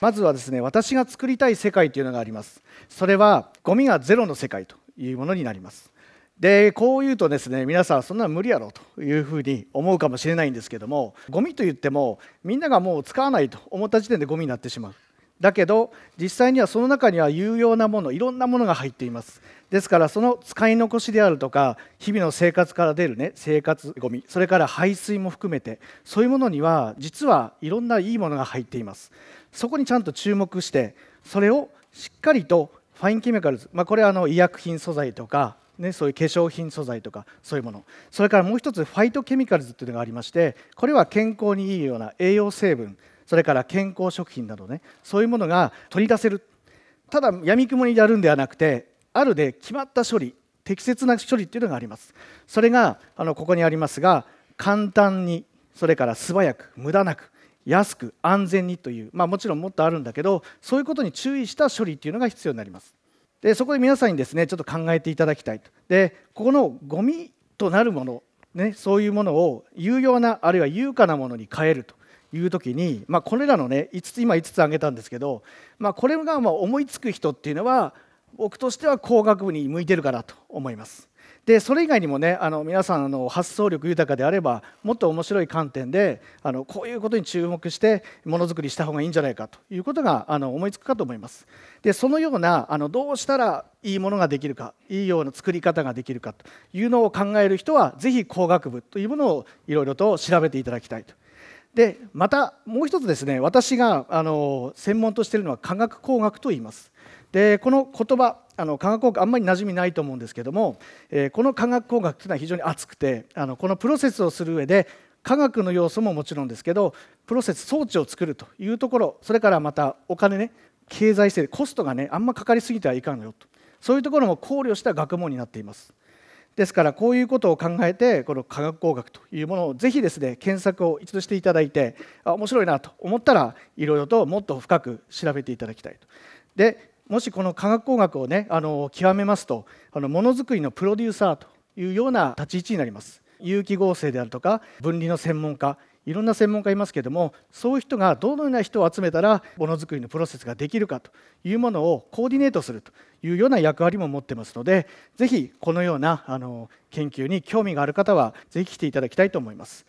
まずはですね私が作りたい世界というのがありますそれはゴミがゼロの世界というものになりますでこう言うとですね皆さんそんな無理やろというふうに思うかもしれないんですけどもゴミといってもみんながもう使わないと思った時点でゴミになってしまうだけど実際にはその中には有用なものいろんなものが入っていますですからその使い残しであるとか日々の生活から出るね生活ごみそれから排水も含めてそういうものには実はいろんないいものが入っていますそこにちゃんと注目してそれをしっかりとファインケミカルズ、まあ、これはあの医薬品素材とかね、そういう化粧品素材とかそういうものそれからもう一つファイトケミカルズというのがありましてこれは健康にいいような栄養成分それから健康食品などねそういうものが取り出せるただやみくもにやるんではなくてあるで決まった処理適切な処理っていうのがありますそれがあのここにありますが簡単にそれから素早く無駄なく安く安全にという、まあ、もちろんもっとあるんだけどそういうことに注意した処理っていうのが必要になりますでそこで皆さんにですねちょっと考えていただきたいとでここのゴミとなるもの、ね、そういうものを有用なあるいは優雅なものに変えるという時に、まあ、これらのね5つ今5つ挙げたんですけど、まあ、これがまあ思いつく人っていうのは僕としては工学部に向いてるかなと思います。でそれ以外にもねあの皆さんあの発想力豊かであればもっと面白い観点であのこういうことに注目してものづくりした方がいいんじゃないかということがあの思いつくかと思います。でそのようなあのどうしたらいいものができるかいいような作り方ができるかというのを考える人は是非工学部というものをいろいろと調べていただきたいとでまたもう一つですね私があの専門としているのは科学工学と言いますでこの言葉あの科学工学あんまり馴染みないと思うんですけども、えー、この科学工学というのは非常に熱くてあのこのプロセスをする上で科学の要素ももちろんですけどプロセス装置を作るというところそれからまたお金ね経済性コストがねあんまかかりすぎてはいかんのよとそういうところも考慮した学問になっています。ですからこういうことを考えてこの科学工学というものをぜひですね検索を一度していただいてあ面白いなと思ったらいろいろともっと深く調べていただきたいと。でもしこの科学工学をねあの極めますとあのものづくりのプロデューサーというような立ち位置になります。有機合成であるとか分離の専門家いろんな専門家いますけれどもそういう人がどのような人を集めたらものづくりのプロセスができるかというものをコーディネートするというような役割も持ってますので是非このようなあの研究に興味がある方は是非来ていただきたいと思います。